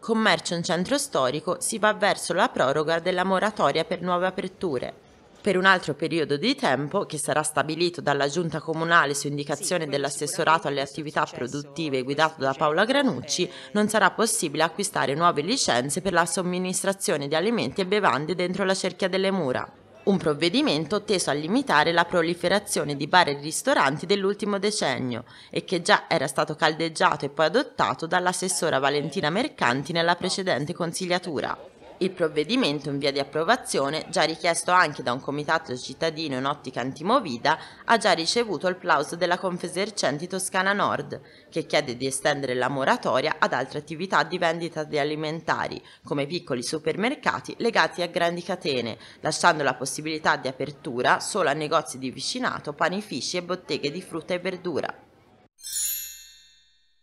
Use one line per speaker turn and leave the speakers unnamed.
Commercio in centro storico si va verso la proroga della moratoria per nuove aperture, per un altro periodo di tempo che sarà stabilito dalla giunta comunale su indicazione sì, dell'assessorato alle attività produttive guidato da Paola Granucci, non sarà possibile acquistare nuove licenze per la somministrazione di alimenti e bevande dentro la cerchia delle mura un provvedimento teso a limitare la proliferazione di bar e ristoranti dell'ultimo decennio e che già era stato caldeggiato e poi adottato dall'assessora Valentina Mercanti nella precedente consigliatura. Il provvedimento in via di approvazione, già richiesto anche da un comitato cittadino in ottica antimovida, ha già ricevuto il plauso della Confesercenti Toscana Nord, che chiede di estendere la moratoria ad altre attività di vendita di alimentari, come piccoli supermercati legati a grandi catene, lasciando la possibilità di apertura solo a negozi di vicinato, panifici e botteghe di frutta e verdura.